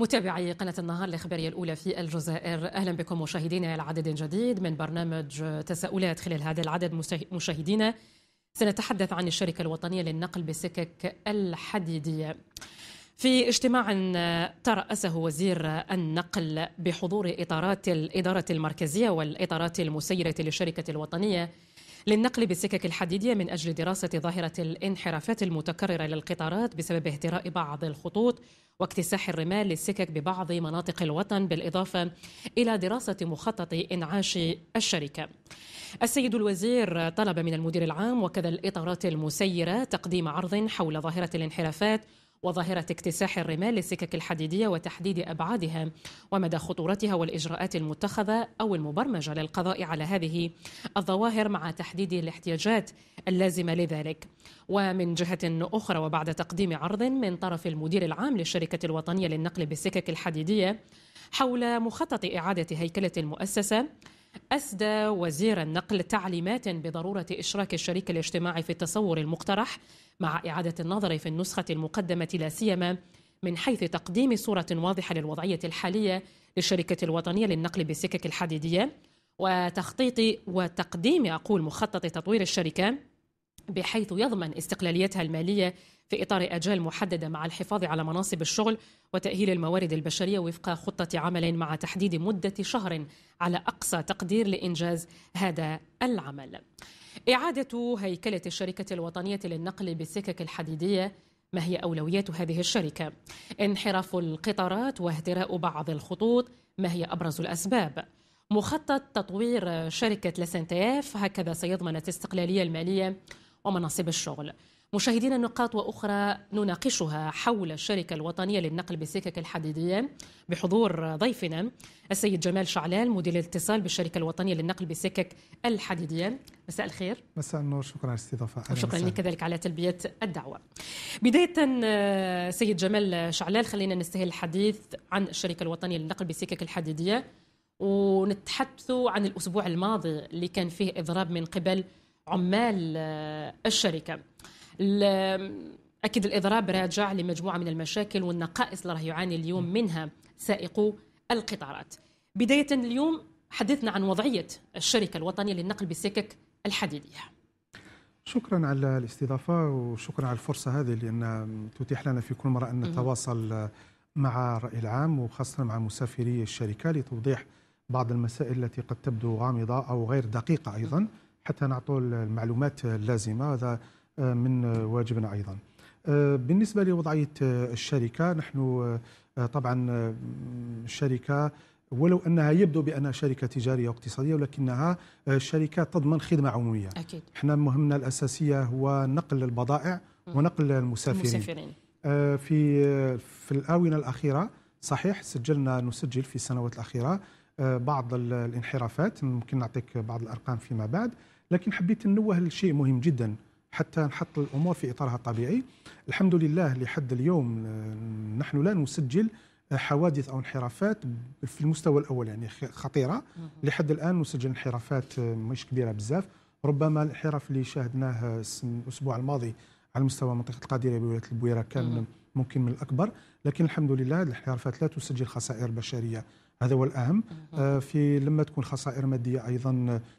متابعي قناة النهار الإخبارية الأولى في الجزائر أهلا بكم مشاهدينا إلى عدد جديد من برنامج تساؤلات خلال هذا العدد مشاهدينا سنتحدث عن الشركة الوطنية للنقل بسكك الحديدية في اجتماع ترأسه وزير النقل بحضور إطارات الإدارة المركزية والإطارات المسيرة للشركة الوطنية للنقل بالسكك الحديدية من أجل دراسة ظاهرة الانحرافات المتكررة للقطارات بسبب اهتراء بعض الخطوط واكتساح الرمال للسكك ببعض مناطق الوطن بالإضافة إلى دراسة مخطط إنعاش الشركة السيد الوزير طلب من المدير العام وكذا الإطارات المسيرة تقديم عرض حول ظاهرة الانحرافات وظاهرة اكتساح الرمال للسكك الحديدية وتحديد أبعادها ومدى خطورتها والإجراءات المتخذة أو المبرمجة للقضاء على هذه الظواهر مع تحديد الاحتياجات اللازمة لذلك ومن جهة أخرى وبعد تقديم عرض من طرف المدير العام للشركة الوطنية للنقل بالسكك الحديدية حول مخطط إعادة هيكلة المؤسسة أسدى وزير النقل تعليمات بضرورة إشراك الشريك الاجتماعي في التصور المقترح مع إعادة النظر في النسخة المقدمة لا سيما من حيث تقديم صورة واضحة للوضعية الحالية للشركة الوطنية للنقل بالسكك الحديدية وتخطيط وتقديم أقول مخطط تطوير الشركة بحيث يضمن استقلاليتها المالية في إطار أجال محددة مع الحفاظ على مناصب الشغل وتأهيل الموارد البشرية وفق خطة عمل مع تحديد مدة شهر على أقصى تقدير لإنجاز هذا العمل. إعادة هيكلة الشركة الوطنية للنقل بالسكك الحديدية ما هي أولويات هذه الشركة؟ انحراف القطارات واهتراء بعض الخطوط ما هي أبرز الأسباب؟ مخطط تطوير شركة لسنتياف هكذا سيضمن الاستقلالية المالية ومناصب الشغل مشاهدين النقاط وأخرى نناقشها حول الشركة الوطنية للنقل بالسكك الحديدية بحضور ضيفنا السيد جمال شعلال مدير الاتصال بالشركة الوطنية للنقل بالسكك الحديدية مساء الخير مساء النور شكرا على الاستضافة وشكرا لك كذلك على تلبية الدعوة بداية آه، سيد جمال شعلال خلينا نستهل الحديث عن الشركة الوطنية للنقل بالسكك الحديدية ونتحدثوا عن الأسبوع الماضي اللي كان فيه إضراب من قبل عمال آه، الشركه اكيد الاضراب راجع لمجموعه من المشاكل والنقائص اللي راه يعاني اليوم منها سائقو القطارات بدايه اليوم حدثنا عن وضعيه الشركه الوطنيه للنقل بالسكك الحديديه شكرا على الاستضافه وشكرا على الفرصه هذه لان تتيح لنا في كل مره ان نتواصل آه، مع الراي العام وخاصه مع مسافري الشركه لتوضيح بعض المسائل التي قد تبدو غامضه او غير دقيقه ايضا حتى نعطوا المعلومات اللازمه هذا آه، من واجبنا ايضا آه، بالنسبه لوضعيه آه، الشركه نحن طبعا الشركه ولو انها يبدو بانها شركه تجاريه واقتصاديه ولكنها شركه تضمن خدمه عموميه اكيد احنا مهمنا الاساسيه هو نقل البضائع ونقل المسافرين, المسافرين. في في الاونه الاخيره صحيح سجلنا نسجل في السنوات الاخيره بعض الانحرافات ممكن نعطيك بعض الارقام فيما بعد لكن حبيت ننوه لشيء مهم جدا حتى نحط الامور في اطارها الطبيعي الحمد لله لحد اليوم آه، نحن لا نسجل حوادث او انحرافات في المستوى الاول يعني خطيره لحد الان نسجل انحرافات آه، مش كبيره بزاف ربما الانحراف اللي شاهدناه الاسبوع الماضي على مستوى منطقه القادره بولايه البويره كان ممكن من الاكبر لكن الحمد لله الانحرافات لا تسجل خسائر بشريه هذا هو الاهم آه، في لما تكون خسائر ماديه ايضا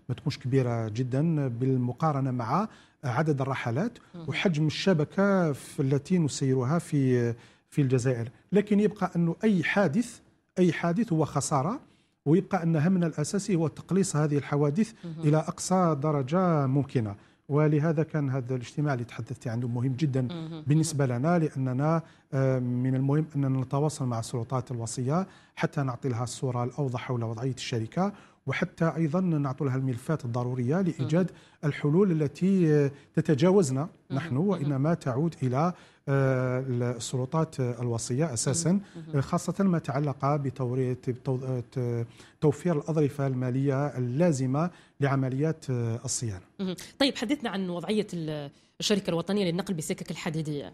ما تكونش كبيره جدا بالمقارنه مع عدد الرحلات وحجم الشبكه التي نسيرها في في الجزائر لكن يبقى انه اي حادث اي حادث هو خساره ويبقى ان همنا الاساسي هو تقليص هذه الحوادث الى اقصى درجه ممكنه ولهذا كان هذا الاجتماع اللي تحدثتي عنه مهم جدا بالنسبه لنا لاننا من المهم اننا نتواصل مع السلطات الوصيه حتى نعطي لها الصوره الاوضح حول وضعيه الشركه وحتى ايضا نعطي لها الملفات الضروريه لايجاد الحلول التي آه، تتجاوزنا نحن وانما تعود الى آه، السلطات الوصيه اساسا آه، خاصه ما تعلق بتوفير الاظرفه الماليه اللازمه لعمليات آه، الصيانه. طيب حدثنا عن وضعيه الشركه الوطنيه للنقل بالسكك الحديديه.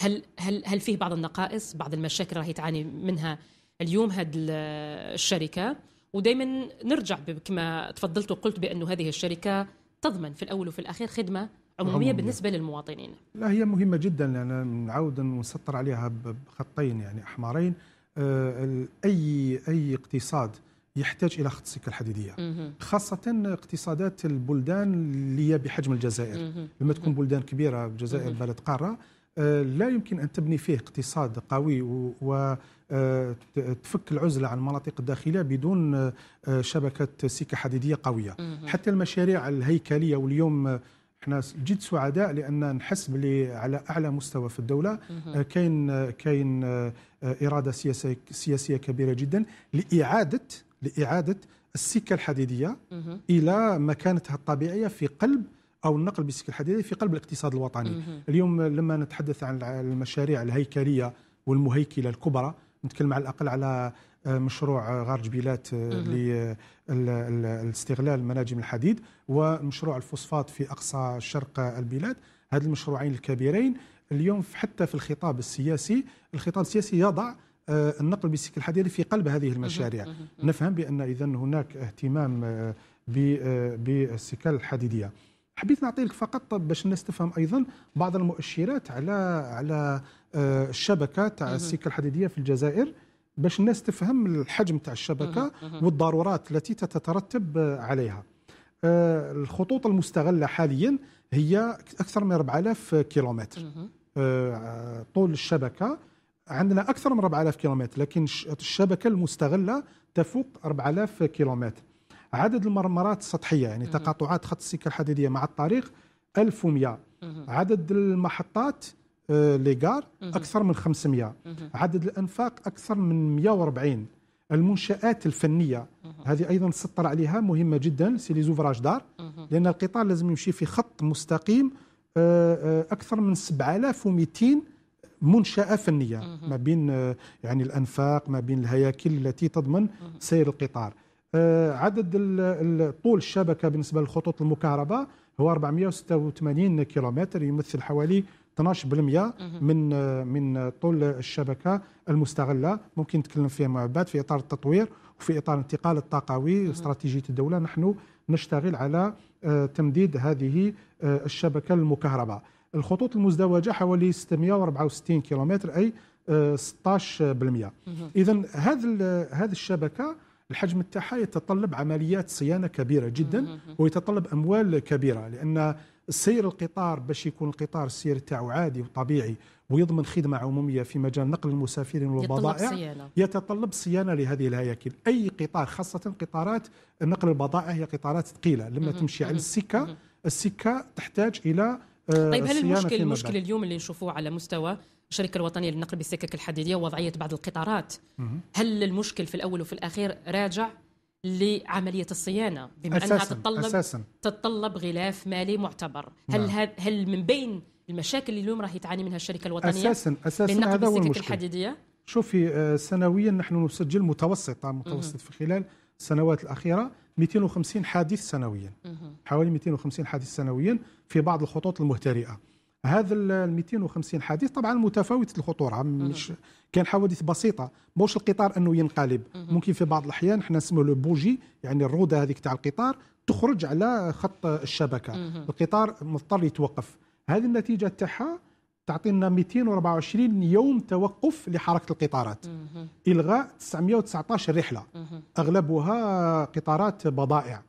هل هل هل فيه بعض النقائص، بعض المشاكل راهي تعاني منها اليوم هذه الشركه ودائما نرجع كما تفضلت وقلت بانه هذه الشركه تضمن في الاول وفي الاخير خدمه عموميه بالنسبه للمواطنين؟ لا هي مهمه جدا لان نعاود نسطر عليها بخطين يعني احمرين آه، اي اي اقتصاد يحتاج الى خط السكه الحديديه خاصه اقتصادات البلدان اللي هي بحجم الجزائر لما تكون بلدان كبيره الجزائر بلد قاره آه، لا يمكن ان تبني فيه اقتصاد قوي وتفك آه، العزله عن المناطق الداخليه بدون شبكه سكه حديديه قويه حتى المشاريع الهيكليه واليوم احنا جد سعداء لان نحس بلي على اعلى مستوى في الدوله آه، كاين كاين آه، اراده سياسيه سياسيه كبيره جدا لاعاده لاعاده السكه الحديديه الى مكانتها الطبيعيه في قلب او النقل بالسكه الحديديه في قلب الاقتصاد الوطني اليوم لما نتحدث عن المشاريع الهيكليه والمهيكله الكبرى نتكلم على الاقل على آه، مشروع آه، غار جبيلات آه، لاستغلال مناجم الحديد ومشروع الفوسفات في اقصى شرق البلاد هذ المشروعين الكبيرين اليوم حتى في الخطاب السياسي الخطاب السياسي يضع النقل بالسكك الحديدي في قلب هذه المشاريع نفهم بان اذا هناك اهتمام بالسكك الحديديه حبيت نعطيك فقط باش الناس تفهم ايضا بعض المؤشرات على على آه، الشبكه تاع السكه الحديديه في الجزائر باش الناس تفهم الحجم تاع الشبكه والضرورات التي تترتب عليها آه، الخطوط المستغله حاليا هي اكثر من 4000 كيلومتر آه، طول الشبكه عندنا اكثر من 4000 كيلومتر لكن الشبكه المستغله تفوق 4000 كيلومتر عدد المرمرات السطحيه يعني تقاطعات خط السكه الحديديه مع الطريق 1100 عدد المحطات آه، ليغار اكثر من 500 عدد الانفاق اكثر من 140 المنشات الفنيه هذه ايضا سطر عليها مهمه جدا سي لي زوفراج دار لان القطار لازم يمشي في خط مستقيم آه، آه، اكثر من 7200 منشاه فنيه ما بين يعني الانفاق ما بين الهياكل التي تضمن سير القطار عدد طول الشبكه بالنسبه للخطوط المكهرباء هو 486 كيلومتر يمثل حوالي 12% من من طول الشبكه المستغله ممكن نتكلم فيها مع بعد في اطار التطوير وفي اطار الانتقال الطاقوي استراتيجيه الدوله نحن نشتغل على آه، تمديد هذه آه، الشبكه المكهرباء الخطوط المزدوجه حوالي 664 كيلومتر اي 16% آه، اذا هذا هذه الشبكه الحجم تاعها يتطلب عمليات صيانه كبيره جدا ويتطلب اموال كبيره لان سير القطار باش يكون القطار السير تاعو عادي وطبيعي ويضمن خدمه عموميه في مجال نقل المسافرين والبضائع صيانة. يتطلب صيانه لهذه الهياكل اي قطار خاصه قطارات نقل البضائع هي قطارات ثقيله لما مم. تمشي مم. على السكه السكه تحتاج الى آه، طيب هل المشكل المشكل اليوم اللي نشوفوه على مستوى الشركه الوطنيه للنقل بالسكك الحديديه ووضعيه بعض القطارات هل المشكل في الاول وفي الاخير راجع لعمليه الصيانه بما أساساً انها تتطلب أساساً تتطلب غلاف مالي معتبر، هل نعم. هل من بين المشاكل اللي اليوم راهي تعاني منها الشركه الوطنيه اساسا اساسا هذا هو المشكل الحديديه شوفي آه، سنويا نحن نسجل متوسط متوسط في خلال السنوات الاخيره 250 حادث سنويا حوالي 250 حادث سنويا في بعض الخطوط المهترئه هذا ال 250 حادث طبعا متفاوت الخطوره مش كان حوادث بسيطه موش القطار انه ينقلب ممكن في بعض الاحيان حنا نسميه لو بوجي يعني الروده هذيك تاع القطار تخرج على خط الشبكه القطار مضطر يتوقف هذه النتيجه تاعها تعطينا 224 يوم توقف لحركه القطارات الغاء 919 رحله اغلبها قطارات بضائع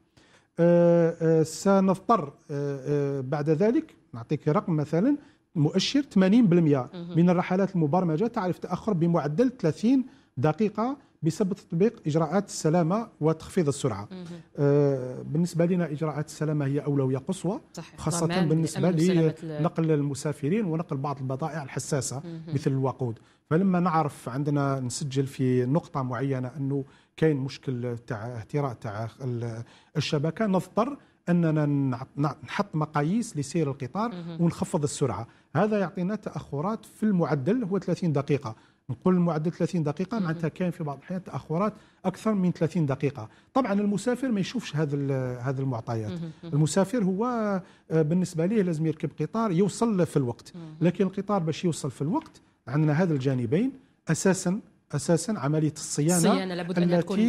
أه, أه، سنضطر أه،, أه بعد ذلك نعطيك رقم مثلا مؤشر 80% من الرحلات المبرمجه تعرف تاخر بمعدل 30 دقيقه بسبب تطبيق اجراءات السلامه وتخفيض السرعه. آه بالنسبه لنا اجراءات السلامه هي اولويه قصوى صحيح. خاصه بالنسبه لنقل المسافرين ونقل بعض البضائع الحساسه مه. مثل الوقود. فلما نعرف عندنا نسجل في نقطه معينه انه كاين مشكل تاع اهتراء تاع الشبكه نضطر اننا نحط مقاييس لسير القطار ونخفض السرعه هذا يعطينا تاخرات في المعدل هو 30 دقيقه نقول المعدل 30 دقيقه معناتها كان في بعض الاحيان تاخرات اكثر من 30 دقيقه طبعا المسافر ما يشوفش هذا هذا المعطيات المسافر هو آه، بالنسبه ليه لازم يركب قطار يوصل في الوقت لكن القطار باش يوصل في الوقت عندنا هذا الجانبين اساسا اساسا عمليه الصيانه, الصيانة لابد التي تكون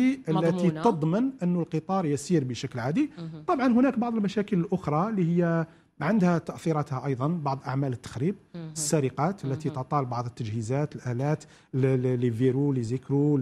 التي تضمن انه القطار يسير بشكل عادي طبعا هناك بعض المشاكل الاخرى اللي هي عندها تاثيراتها ايضا بعض اعمال التخريب السرقات التي تطال بعض التجهيزات الالات لي فيرو لي زيكرو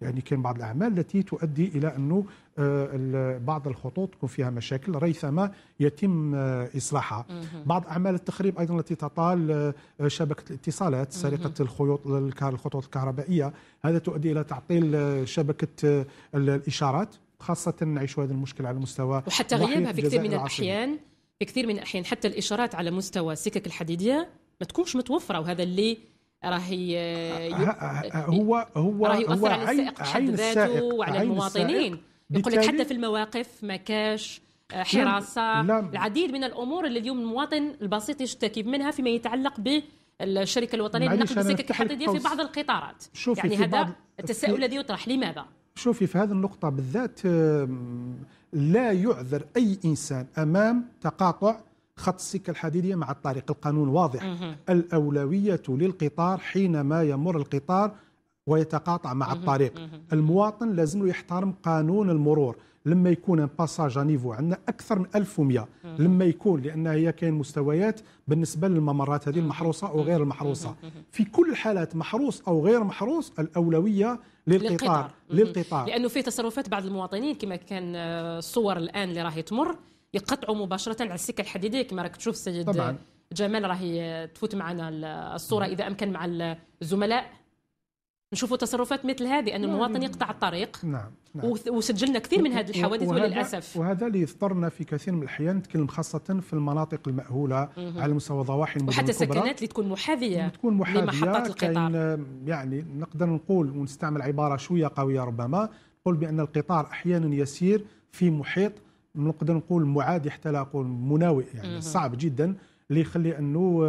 يعني كان بعض الاعمال التي تؤدي الى انه آه، بعض الخطوط تكون فيها مشاكل ريثما يتم آه، اصلاحها بعض اعمال التخريب ايضا التي تطال آه، شبكه الاتصالات سرقه الخيوط الخطوط الكهربائيه هذا تؤدي الى تعطيل شبكه الاشارات خاصه نعيش هذا المشكل على المستوى وحتى غيابها في كثير من الاحيان في كثير من الاحيان حتى الاشارات على مستوى السكك الحديديه ما تكونش متوفره وهذا اللي راهي آه، هو هو راهي يؤثر هو على السائق بحد ذاته وعلى المواطنين يقول لك حتى في المواقف ما كاش آه، حراسه لم. العديد من الامور اللي اليوم المواطن البسيط يشتكي منها فيما يتعلق ب الشركه الوطنيه للنقل السكك الحديديه في بعض القطارات يعني هذا التساؤل الذي يطرح لماذا شوفي في هذه النقطة بالذات لا يعذر أي إنسان أمام تقاطع خط السكة الحديدية مع الطريق القانون واضح الأولوية للقطار حينما يمر القطار ويتقاطع مع الطريق المواطن لازم يحترم قانون المرور لما يكون ان باساج نيفو عندنا اكثر من 1100 لما يكون لان هي كاين مستويات بالنسبه للممرات هذه المحروسه او غير المحروسه في كل الحالات محروس او غير محروس الاولويه للقطار للقطار لانه في تصرفات بعض المواطنين كما كان الصور آه، الان اللي راهي تمر يقطعوا مباشره على السكه الحديديه كما راك تشوف سيد طبعا. جمال راهي تفوت معنا الصوره اذا امكن مع الزملاء نشوفوا تصرفات مثل هذه أن نعم. المواطن يقطع الطريق نعم, نعم. وسجلنا كثير من هذه الحوادث وهذا وللأسف وهذا اللي يضطرنا في كثير من الأحيان نتكلم خاصة في المناطق المأهولة مه. على مستوى ضواحي المدن وحتى السكنات اللي تكون محاذية تكون محاذية لمحطات القطار يعني نقدر نقول ونستعمل عبارة شوية قوية ربما نقول بأن القطار أحيانا يسير في محيط نقدر نقول معادي حتى لا اقول مناوئ يعني صعب جدا اللي يخلي انه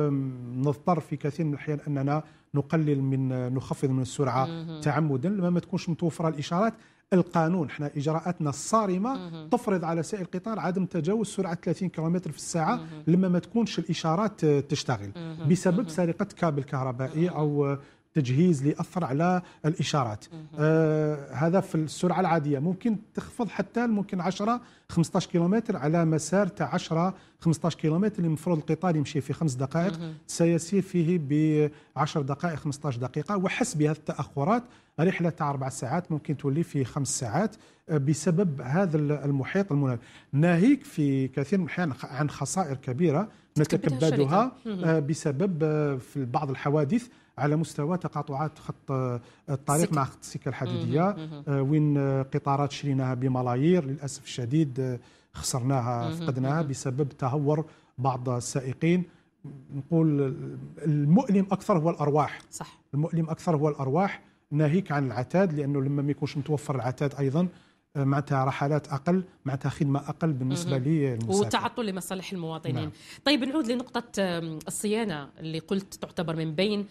نضطر في كثير من الاحيان اننا نقلل من نخفض من السرعه مم. تعمدا لما ما تكونش متوفره الاشارات القانون احنا اجراءاتنا الصارمه تفرض على سائق القطار عدم تجاوز سرعه 30 كيلومتر في الساعه لما ما تكونش الاشارات تشتغل بسبب سرقه كابل كهربائي او تجهيز لاثر على الاشارات آه هذا في السرعه العاديه ممكن تخفض حتى ممكن 10 15 كيلومتر على مسار تاع 10 15 كيلومتر اللي المفروض القطار يمشي في خمس دقائق سيسير فيه ب 10 دقائق 15 دقيقه وحسب هذه التاخرات رحله تاع اربع ساعات ممكن تولي في خمس ساعات آه، بسبب هذا المحيط المنال ناهيك في كثير من الاحيان عن خسائر كبيره نتكبدها آه، بسبب آه، في بعض الحوادث على مستوى تقاطعات خط آه، الطريق مع خط السكه الحديديه آه، وين آه، قطارات شريناها بملايير للاسف الشديد خسرناها فقدناها بسبب تهور بعض السائقين نقول المؤلم اكثر هو الارواح صح المؤلم اكثر هو الارواح ناهيك عن العتاد لانه لما ما يكونش متوفر العتاد ايضا معناتها رحلات اقل معناتها خدمه اقل بالنسبه للمسافر وتعطل لمصالح المواطنين نعم. طيب نعود لنقطه الصيانه اللي قلت تعتبر من بين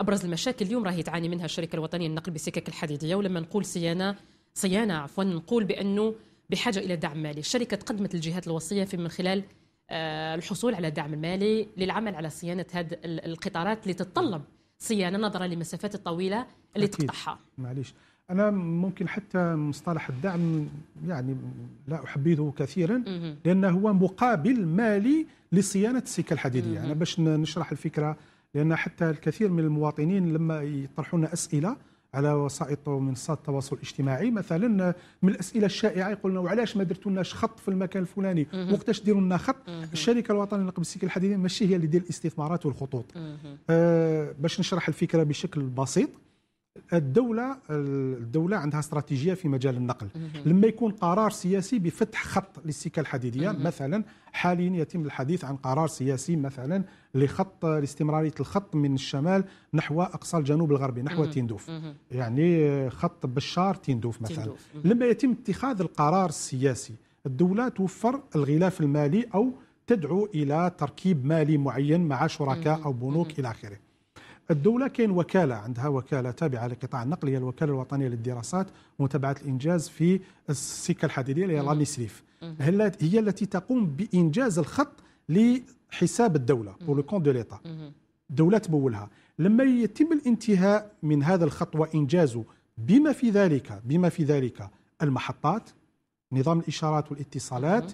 ابرز المشاكل اليوم راهي تعاني منها الشركه الوطنيه للنقل بالسكك الحديديه ولما نقول صيانه صيانه عفوا نقول بانه بحاجه الى دعم مالي الشركه تقدمت للجهات الوصيه في من خلال آه، الحصول على دعم مالي للعمل على صيانه هذه القطارات اللي تتطلب صيانه نظرا للمسافات الطويله اللي أكيد. تقطعها معليش انا ممكن حتى مصطلح الدعم يعني لا احبذه كثيرا لانه هو مقابل مالي لصيانه السكه الحديديه انا باش نشرح الفكره لان حتى الكثير من المواطنين لما يطرحون اسئله على وسائط منصات التواصل الاجتماعي مثلا من الاسئله الشائعه يقولون لنا وعلاش ما درتولناش خط في المكان الفلاني وقتاش ديروا لنا خط الشركه الوطنيه للنقل السلكي الحديدي ماشي هي اللي دير الاستثمارات والخطوط آه باش نشرح الفكره بشكل بسيط الدولة الدولة عندها استراتيجية في مجال النقل لما يكون قرار سياسي بفتح خط للسكة الحديدية مثلا حاليا يتم الحديث عن قرار سياسي مثلا لخط لاستمراريه الخط من الشمال نحو اقصى الجنوب الغربي نحو تندوف يعني خط بشار تندوف مثلا تندوف. لما يتم اتخاذ القرار السياسي الدوله توفر الغلاف المالي او تدعو الى تركيب مالي معين مع شركاء او بنوك الى اخره الدولة كاين وكالة عندها وكالة تابعة لقطاع النقل هي الوكالة الوطنية للدراسات ومتابعة الإنجاز في السكة الحديدية اللي هي لانيسريف هي التي تقوم بإنجاز الخط حساب الدوله بور لو كونت دو ليطا الدوله تمولها لما يتم الانتهاء من هذا الخط انجازه بما في ذلك بما في ذلك المحطات نظام الاشارات والاتصالات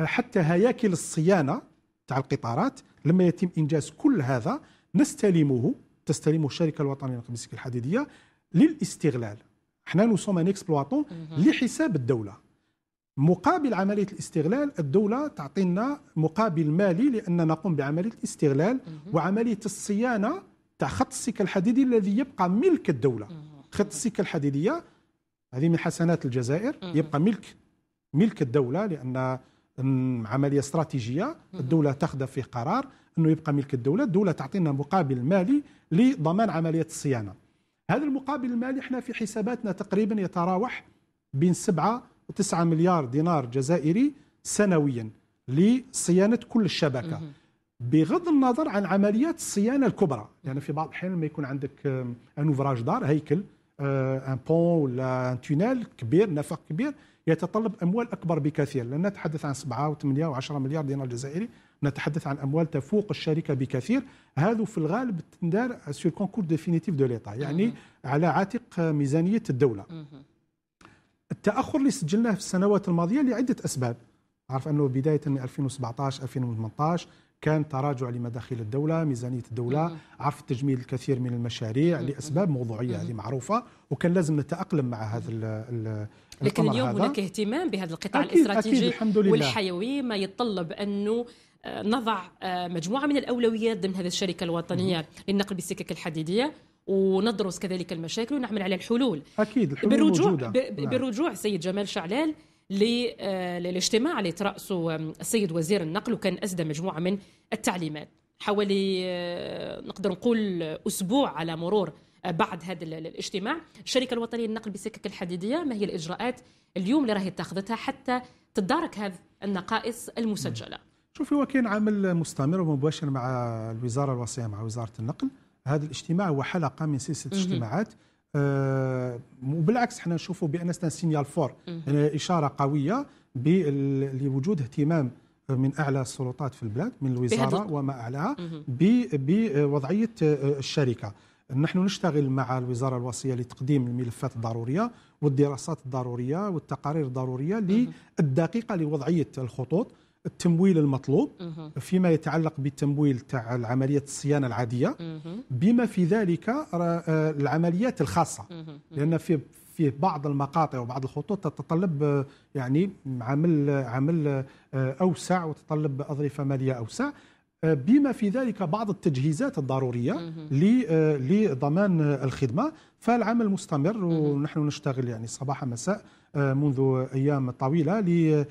حتى هياكل الصيانه تاع القطارات لما يتم انجاز كل هذا نستلمه تستلمه الشركه الوطنيه للمسك الحديديه للاستغلال حنا نو سوم ان اكسبلواتون لحساب الدوله مقابل عملية الاستغلال الدولة تعطينا مقابل مالي لأننا نقوم بعملية الاستغلال وعملية الصيانة تاع خط السكة الحديدي الذي يبقى ملك الدولة خط السكة الحديدية هذه من حسنات الجزائر يبقى ملك ملك الدولة لأن عملية استراتيجية الدولة تاخذ في قرار أنه يبقى ملك الدولة الدولة تعطينا مقابل مالي لضمان عملية الصيانة هذا المقابل المالي احنا في حساباتنا تقريبا يتراوح بين سبعه 9 مليار دينار جزائري سنويا لصيانه كل الشبكه بغض النظر عن عمليات الصيانه الكبرى يعني في بعض الاحيان لما يكون عندك ان دار هيكل ان آه، بون ولا ان تونيل كبير نفق كبير يتطلب اموال اكبر بكثير لان نتحدث عن 7 و8 و10 مليار دينار جزائري نتحدث عن اموال تفوق الشركه بكثير هذا في الغالب تندار سور كونكور ديفينيتيف دو ليطا يعني على عاتق ميزانيه الدوله التاخر اللي سجلناه في السنوات الماضيه لعده اسباب عارف انه بدايه من 2017 2018 كان تراجع لمداخيل الدولة ميزانية الدولة عرف تجميل الكثير من المشاريع لأسباب موضوعية هذه معروفة وكان لازم نتأقلم مع هذا الـ لكن اليوم هذا. هناك اهتمام بهذا القطاع أكيد الاستراتيجي أكيد الحمد لله. والحيوي ما يتطلب أنه آه، نضع آه، مجموعة من الأولويات ضمن هذه الشركة الوطنية للنقل بالسكك الحديدية وندرس كذلك المشاكل ونعمل على الحلول اكيد الحلول بالرجوع موجودة. نعم. بالرجوع سيد جمال شعلال آه، للاجتماع اللي ترأسه السيد وزير النقل وكان أسدى مجموعة من التعليمات حوالي آه، نقدر نقول أسبوع على مرور آه، بعد هذا الاجتماع الشركة الوطنية للنقل بالسكك الحديدية ما هي الإجراءات اليوم اللي راهي اتخذتها حتى تدارك هذه النقائص المسجلة نعم. شوفي هو كان عمل مستمر ومباشر مع الوزارة الوصية مع وزارة النقل هذا الاجتماع هو حلقه من سلسله اجتماعات آه، وبالعكس حنا نشوفوا بان سينيال فور يعني اشاره قويه لوجود اهتمام من اعلى السلطات في البلاد من الوزاره وما اعلاها بوضعيه آه، الشركه نحن نشتغل مع الوزاره الوصيه لتقديم الملفات الضروريه والدراسات الضروريه والتقارير الضروريه للدقيقه لوضعيه الخطوط التمويل المطلوب فيما يتعلق بالتمويل تاع العمليات الصيانة العادية بما في ذلك آه، العمليات الخاصة لأن في في بعض المقاطع وبعض الخطوط تتطلب آه، يعني عمل عمل آه، اوسع وتتطلب اظرفه ماليه اوسع بما في ذلك بعض التجهيزات الضروريه لضمان الخدمه فالعمل مستمر ونحن نشتغل يعني صباح مساء منذ ايام طويله ل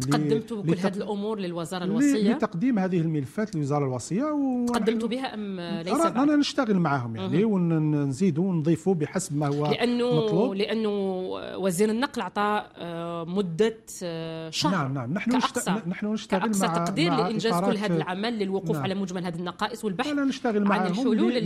تقدمتوا آه، كل هذه الامور للوزاره الوصيه لتقديم هذه الملفات للوزاره الوصيه و... تقدمتوا بها ام ليس بعد؟ انا نشتغل معهم يعني ونزيدوا ونضيفوا بحسب ما هو لانه مطلوب. لانه وزير النقل اعطى آه، مده آه، شهر نعم نعم نحن كأقصى نحن نشتغل كأقصى مع تقدير مع لانجاز كل هذا العمل للوقوف نعم. على مجمل هذه النقائص والبحث نشتغل معهم عن الحلول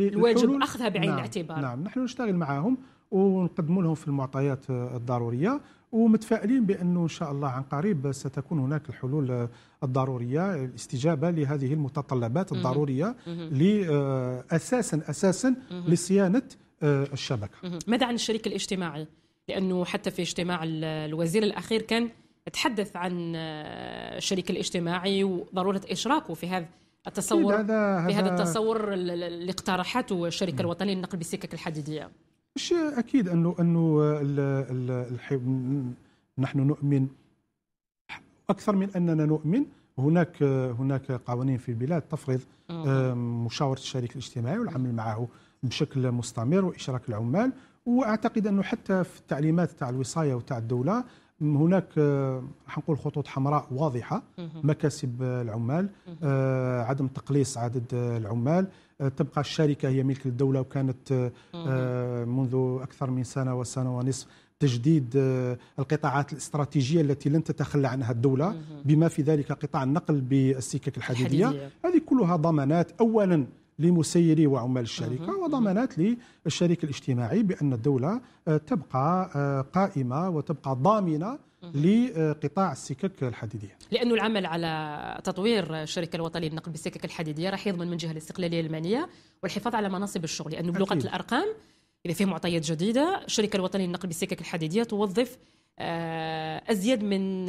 الواجب اخذها بعين نعم. الاعتبار نعم نحن نشتغل معهم ونقدموا لهم في المعطيات الضروريه ومتفائلين بانه ان شاء الله عن قريب ستكون هناك الحلول الضروريه الاستجابه لهذه المتطلبات الضروريه آه، اساسا اساسا لصيانه آه، الشبكه. ماذا عن الشريك الاجتماعي؟ لانه حتى في اجتماع الوزير الاخير كان تحدث عن آه، الشريك الاجتماعي وضروره اشراكه في هذا التصور هذا في هذا التصور اللي اقترحته الشركه الوطنيه للنقل بالسكك الحديديه. مش اكيد انه انه نحن نؤمن اكثر من اننا نؤمن هناك هناك قوانين في البلاد تفرض آه. مشاوره الشريك الاجتماعي والعمل معه بشكل مستمر واشراك العمال واعتقد انه حتى في التعليمات تاع الوصايه وتاع الدوله هناك آه، حنقول خطوط حمراء واضحه مكاسب آه، العمال آه، عدم تقليص عدد العمال تبقى الشركه هي ملك الدوله وكانت منذ اكثر من سنه وسنه ونصف تجديد القطاعات الاستراتيجيه التي لن تتخلى عنها الدوله بما في ذلك قطاع النقل بالسكك الحديديه هذه كلها ضمانات اولا لمسيري وعمال الشركة وضمانات للشريك الاجتماعي بأن الدولة آه، تبقى آه، قائمة وتبقى ضامنة لقطاع السكك الحديدية لأن العمل على تطوير الشركة الوطنية للنقل بالسكك الحديدية راح يضمن من جهة الاستقلالية المالية والحفاظ على مناصب الشغل لأنه بلغة الأرقام إذا فيه معطيات جديدة الشركة الوطنية للنقل بالسكك الحديدية توظف آه، ازيد من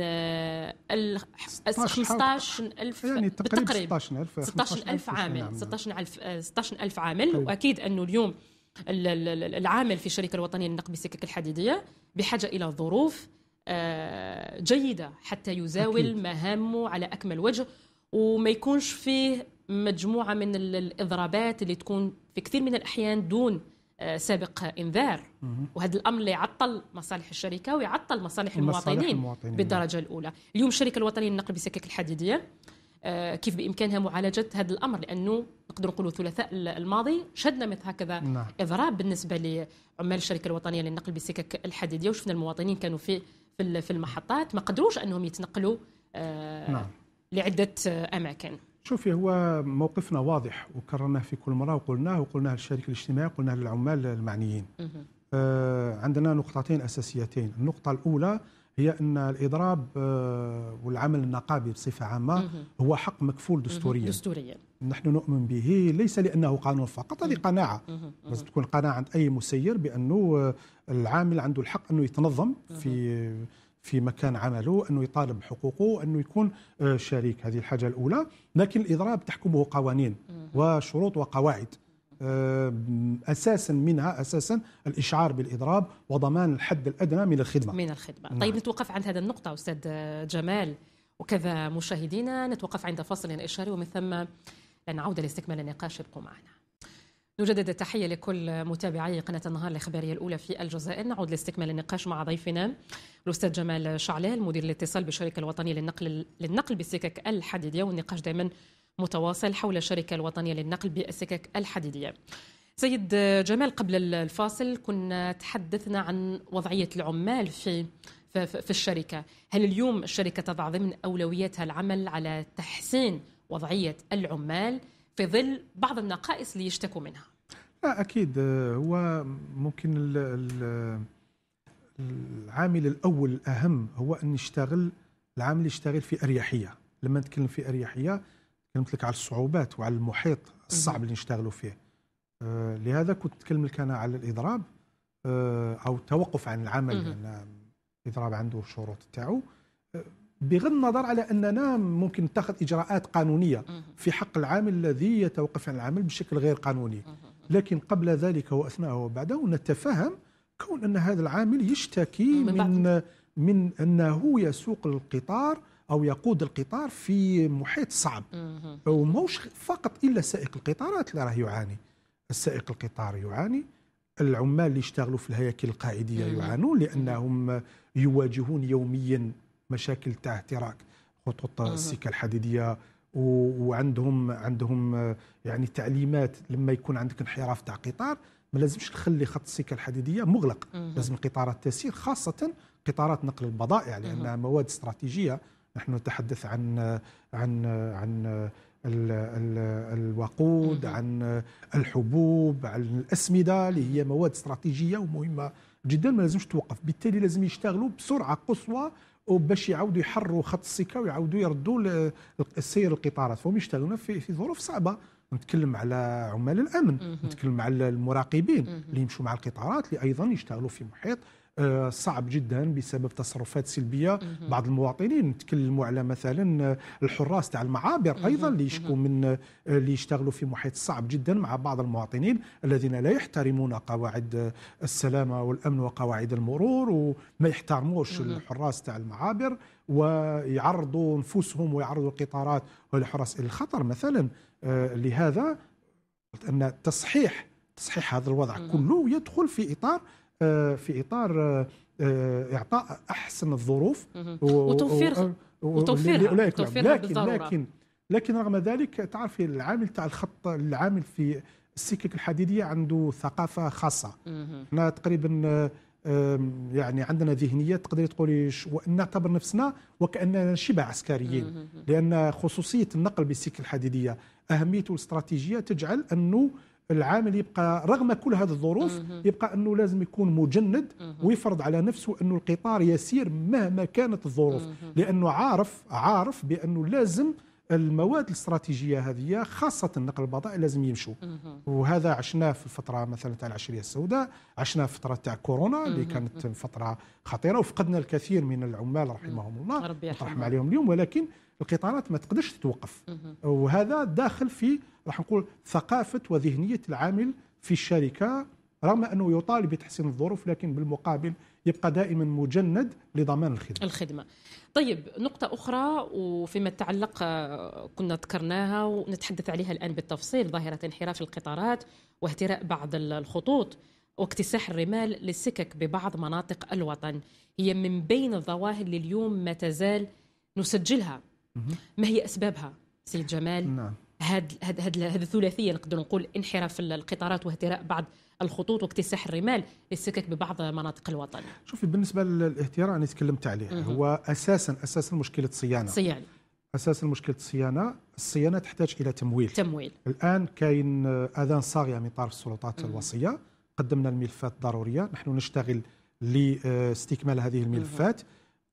15000 آه، يعني تقريبا 16000 16000 عامل 16000 16000 آه، عامل واكيد انه اليوم العامل في الشركه الوطنيه للنقل بالسكك الحديديه بحاجه الى ظروف جيده حتى يزاول مهامه على اكمل وجه وما يكونش فيه مجموعه من الاضرابات اللي تكون في كثير من الاحيان دون آه، سابق انذار وهذا الامر اللي يعطل مصالح الشركه ويعطل مصالح المواطنين, المواطنين بالدرجه الاولى اليوم الشركه الوطنيه للنقل بسكك الحديديه آه، كيف بامكانها معالجه هذا الامر لانه نقدر نقولوا الثلاثاء الماضي شدنا مثل هكذا نعم. اضراب بالنسبه لعمال الشركه الوطنيه للنقل بسكك الحديديه وشفنا المواطنين كانوا في في المحطات ما قدروش انهم يتنقلوا آه، نعم. لعده اماكن شوفي هو موقفنا واضح وكررناه في كل مره وقلناه وقلناه للشركه الاجتماعيه وقلناه للعمال المعنيين. آه عندنا نقطتين اساسيتين، النقطه الاولى هي ان الاضراب آه والعمل النقابي بصفه عامه هو حق مكفول دستوريا. دستوريا. نحن نؤمن به ليس لانه قانون فقط هذه قناعه لازم تكون قناعه عند اي مسير بانه آه، العامل عنده الحق انه يتنظم في في مكان عمله أنه يطالب بحقوقه أنه يكون آه، شريك هذه الحاجة الأولى لكن الإضراب تحكمه قوانين وشروط وقواعد آه، اساسا منها اساسا الاشعار بالاضراب وضمان الحد الادنى من الخدمه. من الخدمه، نعم. طيب نتوقف عند هذه النقطه استاذ جمال وكذا مشاهدينا نتوقف عند فصل اشاري ومن ثم لنعود لاستكمال النقاش ابقوا معنا. نجدد التحية لكل متابعي قناة النهار الإخبارية الأولى في الجزائر نعود لاستكمال النقاش مع ضيفنا الأستاذ جمال شعلال مدير الاتصال بالشركة الوطنية للنقل للنقل بالسكك الحديدية والنقاش دائما متواصل حول الشركة الوطنية للنقل بالسكك الحديدية سيد جمال قبل الفاصل كنا تحدثنا عن وضعية العمال في في الشركة هل اليوم الشركة تضع ضمن أولوياتها العمل على تحسين وضعية العمال في ظل بعض النقائص اللي يشتكوا منها لا اكيد آه، هو ممكن العامل الاول الاهم هو ان يشتغل العامل يشتغل في اريحيه لما نتكلم في اريحيه تكلمت لك على الصعوبات وعلى المحيط الصعب اللي نشتغلوا فيه آه لهذا كنت تكلم لك انا على الاضراب آه او التوقف عن العمل لان الاضراب عنده الشروط تاعو بغض النظر على اننا ممكن نتخذ اجراءات قانونيه في حق العامل الذي يتوقف عن العمل بشكل غير قانوني لكن قبل ذلك واثناء وبعده نتفهم كون ان هذا العامل يشتكي من من انه يسوق القطار او يقود القطار في محيط صعب وموش فقط الا سائق القطارات اللي راه يعاني السائق القطار يعاني العمال اللي يشتغلوا في الهياكل القاعديه يعانون لانهم يواجهون يوميا مشاكل تاع احتراق خطوط السكه الحديديه وعندهم عندهم آه، يعني تعليمات لما يكون عندك انحراف تاع قطار ما لازمش تخلي خط السكه الحديديه مغلق لازم القطارات تسير خاصه قطارات نقل البضائع لانها مواد استراتيجيه نحن نتحدث عن عن عن الوقود عن الحبوب عن الاسمده اللي هي مواد استراتيجيه ومهمه جدا ما لازمش توقف بالتالي لازم يشتغلوا بسرعه قصوى وباش يعاودوا يحروا خط السكه ويعاودوا يردوا السير القطارات فهم يشتغلون في, في ظروف صعبه نتكلم على عمال الامن نتكلم على المراقبين اللي يمشوا مع القطارات اللي ايضا يشتغلوا في محيط آه، صعب جدا بسبب تصرفات سلبيه بعض المواطنين نتكلموا على مثلا الحراس تاع المعابر ايضا اللي يشكو من آه، اللي يشتغلوا في محيط صعب جدا مع بعض المواطنين الذين لا يحترمون قواعد السلامه والامن وقواعد المرور وما يحترموش الحراس تاع المعابر ويعرضوا نفوسهم ويعرضوا القطارات والحراس الى الخطر مثلا آه، لهذا ان تصحيح تصحيح هذا الوضع كله يدخل في اطار آه، في اطار آه، آه، اعطاء احسن الظروف وتوفيرها وتوفير نعم. لكن لكن لكن لكن رغم ذلك تعرفي العامل تاع الخط العامل في السكك الحديديه عنده ثقافه خاصه احنا تقريبا يعني عندنا ذهنيه تقدري تقولي نعتبر نفسنا وكاننا شبه عسكريين لان خصوصيه النقل بالسكك الحديديه اهميته الاستراتيجيه تجعل انه العامل يبقى رغم كل هذه الظروف يبقى انه لازم يكون مجند ويفرض على نفسه انه القطار يسير مهما كانت الظروف لانه عارف عارف بانه لازم المواد الاستراتيجيه هذه خاصه نقل البضائع لازم يمشوا وهذا عشناه في الفتره مثلا تاع العشريه السوداء عشناه في فتره تاع كورونا اللي كانت فتره خطيره وفقدنا الكثير من العمال رحمهم الله رحم عليهم اليوم ولكن القطارات ما تقدرش تتوقف وهذا داخل في راح نقول ثقافه وذهنيه العامل في الشركه رغم أنه يطالب بتحسين الظروف لكن بالمقابل يبقى دائما مجند لضمان الخدمة الخدمة طيب نقطة أخرى وفيما يتعلق آه، كنا ذكرناها ونتحدث عليها الآن بالتفصيل ظاهرة انحراف القطارات واهتراء بعض الخطوط واكتساح الرمال للسكك ببعض مناطق الوطن هي من بين الظواهر اللي اليوم ما تزال نسجلها ما هي أسبابها سيد جمال؟ نعم هاد هاد هاد الثلاثيه نقدر نقول انحراف القطارات واهتراء بعض الخطوط واكتساح الرمال للسكك ببعض مناطق الوطن شوفي بالنسبه للاهتراء انا تكلمت عليه مه. هو اساسا اساسا مشكله صيانه صيانه اساسا مشكله الصيانه الصيانه تحتاج الى تمويل تمويل الان كاين اذان صاغيه من يعني طرف السلطات مه. الوصيه قدمنا الملفات الضرورية نحن نشتغل لاستكمال هذه الملفات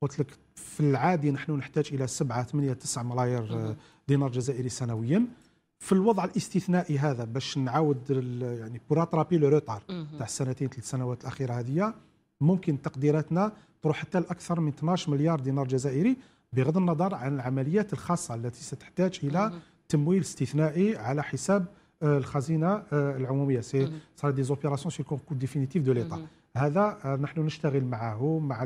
قلت لك في العادي نحن نحتاج الى 7 8 9 ملايير دينار جزائري سنويا في الوضع الاستثنائي هذا باش نعاود يعني ترابي لو روتار تاع السنتين ثلاث سنوات الاخيره هذه ممكن تقديراتنا تروح حتى لاكثر من 12 مليار دينار جزائري بغض النظر عن العمليات الخاصه التي ستحتاج الى تمويل استثنائي على حساب آه، الخزينه آه، العموميه سي صار دي زوبيراسيون سي كونكور ديفينيتيف دو ليتا هذا آه، نحن نشتغل معه مع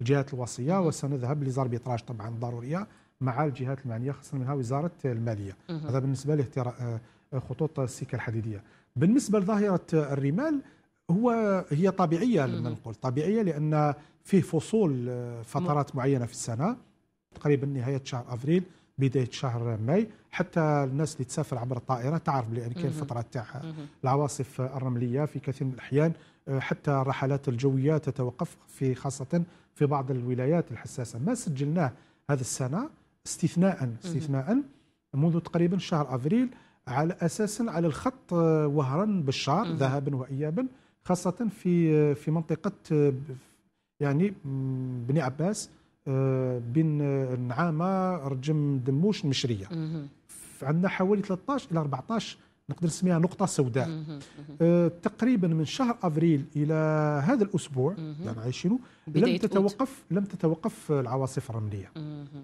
الجهات الوصيه وسنذهب لزاربيتراج طبعا ضروريه مع الجهات المعنيه خاصه منها وزاره الماليه هذا بالنسبه له آه، آه، خطوط السكه الحديديه بالنسبه لظاهره آه، الرمال هو هي طبيعيه لما نقول طبيعيه لان فيه فصول فترات معينه في السنه تقريبا نهايه شهر افريل بدايه شهر ماي حتى الناس اللي تسافر عبر الطائره تعرف لان كاين الفتره تاعها العواصف الرمليه في كثير من الاحيان حتى الرحلات الجويه تتوقف في خاصه في بعض الولايات الحساسه ما سجلناه هذا السنه استثناء استثناء منذ تقريبا شهر افريل على اساس على الخط آه، وهرا بالشعر ذهبا وايابا خاصه في آه، في منطقه آه، يعني بني عباس بين نعامه رجم دموش المشريه عندنا حوالي 13 الى 14 نقدر نسميها نقطه سوداء آه تقريبا من شهر افريل الى هذا الاسبوع يعني عايشينه لم تتوقف لم تتوقف العواصف الرمليه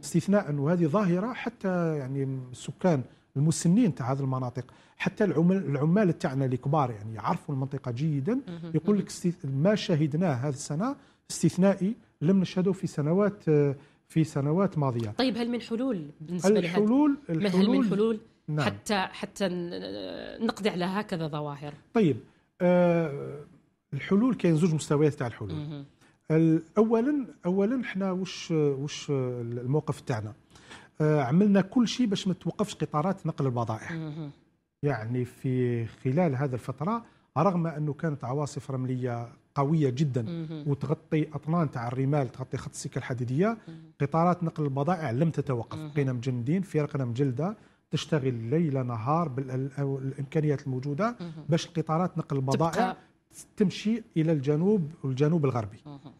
استثناء هذه ظاهره حتى يعني السكان المسنين تاع هذه المناطق حتى العمال العمال تاعنا الكبار يعني يعرفوا المنطقه جيدا يقول لك ما شهدناه هذه السنه استثنائي لم نشهده في سنوات آه، في سنوات ماضيه طيب هل من حلول بالنسبه الحلول الحلول هل من حلول نعم. حتى حتى نقضي على هكذا ظواهر طيب آه الحلول كاين زوج مستويات تاع الحلول اولا اولا حنا واش واش الموقف تاعنا آه عملنا كل شيء باش ما توقفش قطارات نقل البضائع يعني في خلال هذه الفتره رغم انه كانت عواصف رمليه قويه جدا وتغطي اطنان تاع الرمال تغطي خط السكه الحديديه قطارات نقل البضائع لم تتوقف بقينا مجندين فرقنا مجلده تشتغل ليل نهار بالامكانيات الموجوده باش القطارات نقل البضائع تمشي الى الجنوب والجنوب الغربي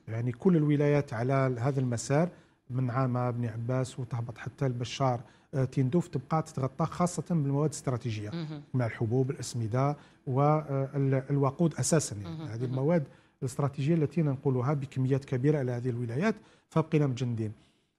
يعني كل الولايات على هذا المسار من عامه بن عباس وتهبط حتى البشار آه، تندوف تبقى تتغطى خاصة بالمواد الاستراتيجية مع الحبوب الأسمدة والوقود آه، أساسا يعني هذه المواد الاستراتيجية التي ننقلها بكميات كبيرة إلى هذه الولايات فبقينا مجندين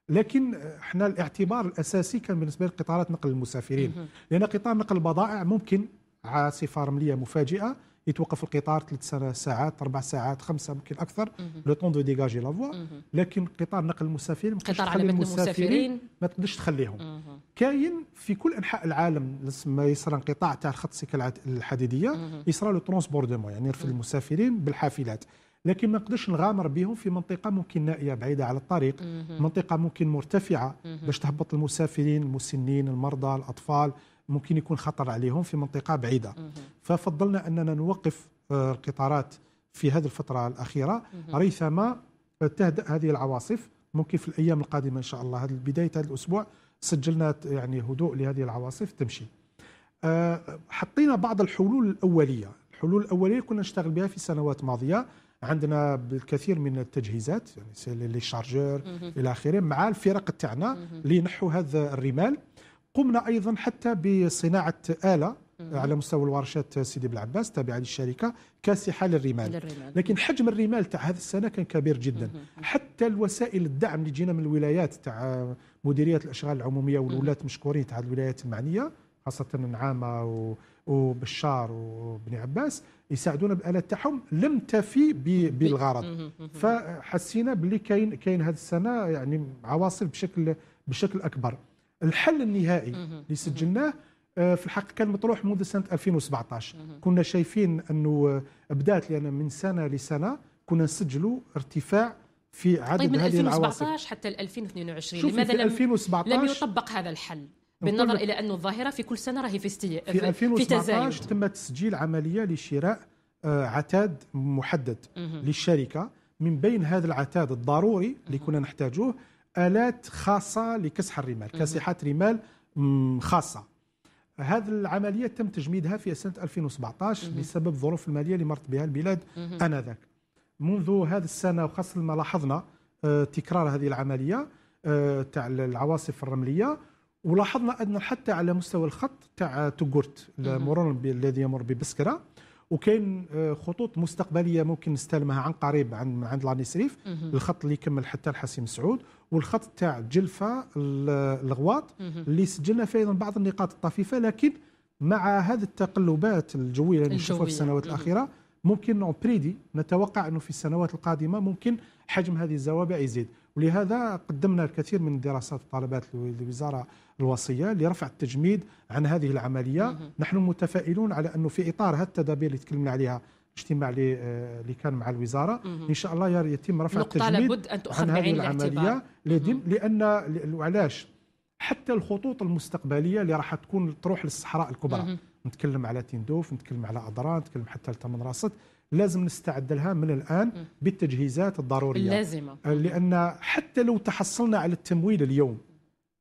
لكن احنا الاعتبار الاساسي كان بالنسبه لقطارات نقل المسافرين لان قطار نقل البضائع ممكن عاصفه رمليه مفاجئه يتوقف القطار ثلاث ساعات اربع ساعات خمسه ممكن اكثر لو طون دو ديجاجي لافوا لكن قطار نقل المسافرين ما قطار على متن المسافرين ما تقدرش تخليهم كاين في كل انحاء العالم ما يصرى انقطاع تاع الخط السكه الحديديه يصرى لو ترونسبور دو يعني يرفد المسافرين بالحافلات لكن ما نقدرش نغامر بهم في منطقه ممكن نائيه بعيده على الطريق منطقه ممكن مرتفعه باش تهبط المسافرين المسنين المرضى الاطفال ممكن يكون خطر عليهم في منطقه بعيده ففضلنا اننا نوقف آه، القطارات في هذه الفتره الاخيره ريثما آه، تهدأ هذه العواصف ممكن في الايام القادمه ان شاء الله هذه بدايه هذا الاسبوع سجلنا يعني هدوء لهذه العواصف تمشي آه، حطينا بعض الحلول الاوليه الحلول الاوليه كنا نشتغل بها في سنوات ماضيه عندنا بالكثير من التجهيزات يعني لي شارجور الى اخره مع الفرق تاعنا لينحوا هذا الرمال قمنا ايضا حتى بصناعه اله على مستوى الورشات سيدي بلعباس تابعه للشركه كاسحه للرمال. للرمال لكن حجم الرمال تاع هذه السنه كان كبير جدا حتى الوسائل الدعم اللي جينا من الولايات تاع مديريه الاشغال العموميه والولات مشكورين تاع الولايات المعنيه خاصه نعامه وبشار وبن عباس يساعدونا بالالات تاعهم لم تفي بالغرض فحسينا باللي كاين كاين هذه السنه يعني عواصف بشكل بشكل اكبر الحل النهائي اللي سجلناه آه، في الحق كان مطروح منذ سنه 2017 كنا شايفين انه بدات لان من سنه لسنه كنا نسجلوا ارتفاع في عدد طيب من هذه العواصف 2017 حتى 2022 لماذا لم 2017 لم يطبق هذا الحل بالنظر الى انه الظاهره في كل سنه راهي في استي... في, في 2017 تم تسجيل عمليه لشراء آه، عتاد محدد مه. للشركه من بين هذا العتاد الضروري اللي كنا نحتاجوه الات خاصه لكسح الرمال كاسحات رمال خاصه هذه العمليه تم تجميدها في سنه 2017 بسبب الظروف الماليه اللي مرت بها البلاد انذاك منذ هذه السنه وخاصه ما لاحظنا آه، تكرار هذه العمليه آه، تاع العواصف الرمليه ولاحظنا ان حتى على مستوى الخط تاع توغورت المرن الذي يمر ببسكره وكاين آه، خطوط مستقبليه ممكن نستلمها عن قريب عن عند لاني سريف الخط اللي يكمل حتى الحسيم سعود والخط تاع جلفه الغواط اللي سجلنا فيه ايضا بعض النقاط الطفيفه لكن مع هذه التقلبات الجويه اللي نشوفها في السنوات الاخيره ممكن بريدي نتوقع انه في السنوات القادمه ممكن حجم هذه الزوابع يزيد ولهذا قدمنا الكثير من دراسات طلبات الوزاره الوصية لرفع التجميد عن هذه العملية نحن متفائلون على أنه في إطار هذه التدابير اللي تكلمنا عليها الاجتماع اللي كان مع الوزاره ان شاء الله يتم رفع التجميد لابد ان تؤخذ بعين العمليه لان وعلاش حتى الخطوط المستقبليه اللي راح تكون تروح للصحراء الكبرى نتكلم على تندوف نتكلم على اضران نتكلم حتى لتمن راست لازم نستعد لها من الان بالتجهيزات الضروريه اللازمه لان حتى لو تحصلنا على التمويل اليوم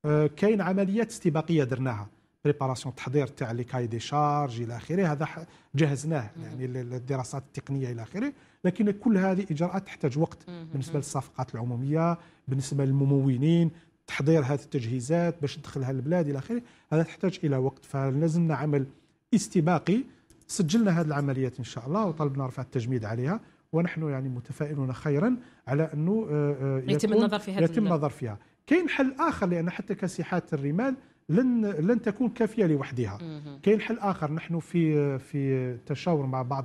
آه، كاين عمليات استباقيه درناها بريباراسيون تحضير تاع لي كاي دي شارج الى اخره هذا جهزناه يعني الدراسات التقنيه الى اخره لكن كل هذه اجراءات تحتاج وقت بالنسبه للصفقات العموميه بالنسبه للممولين تحضير هذه التجهيزات باش تدخلها البلاد الى اخره هذا تحتاج الى وقت فلازمنا عمل استباقي سجلنا هذه العمليات ان شاء الله وطلبنا رفع التجميد عليها ونحن يعني متفائلون خيرا على انه آه، آه، يتم النظر في هذا يتم النظر فيها كاين حل اخر لان حتى كاسحات الرمال لن لن تكون كافيه لوحدها كاين حل اخر نحن في في تشاور مع بعض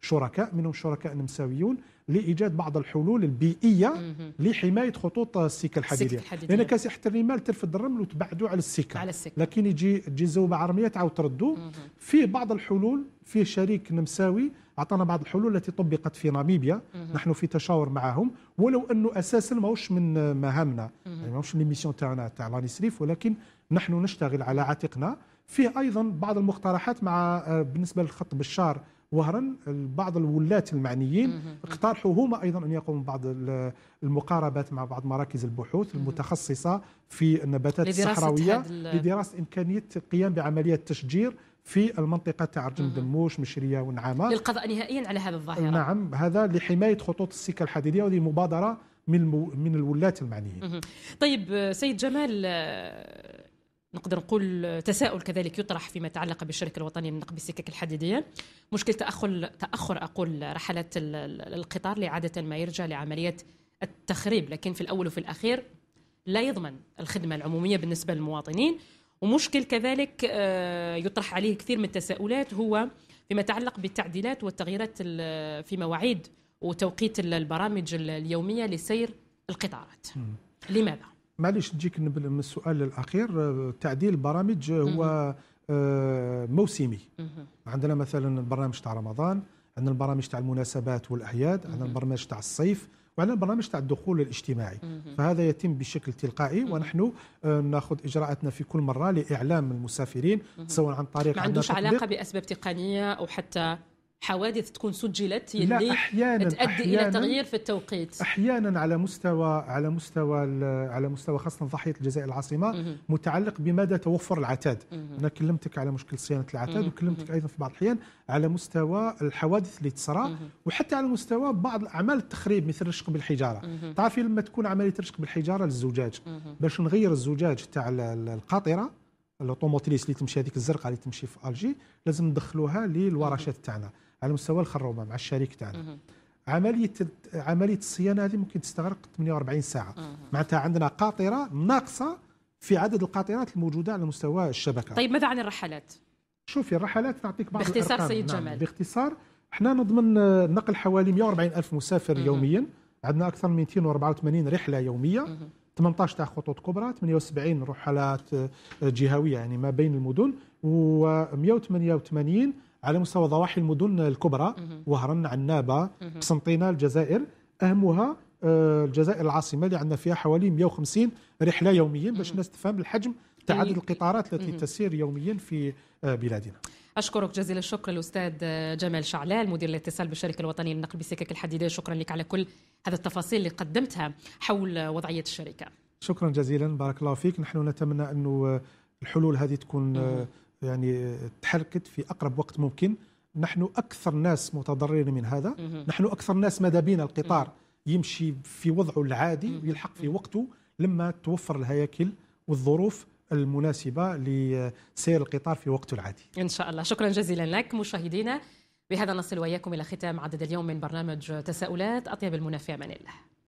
شركاء منهم شركاء نمساويون لايجاد بعض الحلول البيئيه لحمايه خطوط السكه الحديديه لان كاس حتى الرمال ترفد الرمل وتبعدوا على السكه على السكة. لكن يجي تجي الزوبه عرميه تعاود تردو فيه بعض الحلول فيه شريك نمساوي اعطانا بعض الحلول التي طبقت في ناميبيا نحن في تشاور معهم ولو انه اساسا ماهوش من مهامنا يعني ماهوش ليميسيون تاعنا تاع لانيسريف ولكن نحن نشتغل على عاتقنا فيه ايضا بعض المقترحات مع آه، بالنسبه للخط بشار وهرا بعض الولاة المعنيين اقترحوا هما أيضا أن يقوموا بعض المقاربات مع بعض مراكز البحوث المتخصصة في النباتات الصحراوية لدراسة إمكانية القيام بعملية تشجير في المنطقة تاع رجم دموش مشرية ونعامة للقضاء نهائيا على هذا الظاهرة نعم هذا لحماية خطوط السكة الحديدية وهذه مبادرة من من الولاة المعنيين طيب سيد جمال نقدر نقول تساؤل كذلك يطرح فيما يتعلق بالشركه الوطنيه للنقل بالسكك الحديديه مشكل تاخر تاخر اقول رحلات القطار لعاده ما يرجع لعمليه التخريب لكن في الاول وفي الاخير لا يضمن الخدمه العموميه بالنسبه للمواطنين ومشكل كذلك آه، يطرح عليه كثير من التساؤلات هو فيما يتعلق بالتعديلات والتغييرات في مواعيد وتوقيت البرامج اليوميه لسير القطارات لماذا معليش نجيك من السؤال الاخير آه، تعديل البرامج آه، هو آه، موسمي عندنا مثلا البرنامج تاع رمضان عندنا البرامج تاع المناسبات والاعياد عندنا البرنامج تاع الصيف وعلى البرنامج تاع الدخول الاجتماعي فهذا يتم بشكل تلقائي ونحن ناخذ اجراءاتنا في كل مره لاعلام المسافرين سواء عن طريق ما عندوش علاقه باسباب تقنيه او حتى حوادث تكون سجلت اللي أحياناً تؤدي أحياناً الى تغيير في التوقيت احيانا على مستوى على مستوى على مستوى خاصه ضحيه الجزائر العاصمه متعلق بمدى توفر العتاد انا كلمتك على مشكل صيانه العتاد وكلمتك ايضا في بعض الاحيان على مستوى الحوادث اللي تصرى وحتى على مستوى بعض الاعمال التخريب مثل الرشق بالحجاره تعرفي لما تكون عمليه رشق بالحجاره للزجاج باش نغير الزجاج تاع القاطره الاوتوموتيليس اللي تمشي هذيك الزرقاء اللي تمشي في الجي لازم ندخلوها للورشات تاعنا على مستوى الخرومه مع الشريك تاعنا عمليه عمليه الصيانه هذه ممكن تستغرق 48 ساعه معناتها عندنا قاطره ناقصه في عدد القاطرات الموجوده على مستوى الشبكه طيب ماذا عن الرحلات شوفي الرحلات نعطيك بعض باختصار الأرقام. سيد نعم، جمال نعم باختصار احنا نضمن نقل حوالي 140 ألف مسافر مه. يوميا عندنا أكثر من 284 رحلة يومية مه. 18 تاع خطوط كبرى 78 رحلات آه، جهوية يعني ما بين المدن و 188 على مستوى ضواحي المدن الكبرى وهران عنابة قسنطينة الجزائر أهمها آه، الجزائر العاصمة اللي عندنا فيها حوالي 150 رحلة يوميا باش الناس تفهم الحجم تعدد يعني القطارات التي تسير يوميا في آه، بلادنا أشكرك جزيل الشكر الأستاذ آه، جمال شعلال مدير الاتصال بالشركة الوطنية للنقل بسكك الحديدية شكرا لك على كل هذا التفاصيل اللي قدمتها حول وضعية الشركة شكرا جزيلا بارك الله فيك نحن نتمنى أنه الحلول هذه تكون يعني تحركت في اقرب وقت ممكن نحن اكثر ناس متضررين من هذا نحن اكثر ناس ماذا بينا القطار يمشي في وضعه العادي ويلحق في وقته لما توفر الهياكل والظروف المناسبة لسير القطار في وقته العادي إن شاء الله شكرا جزيلا لك مشاهدينا بهذا نصل وإياكم إلى ختام عدد اليوم من برنامج تساؤلات أطيب المنافع من الله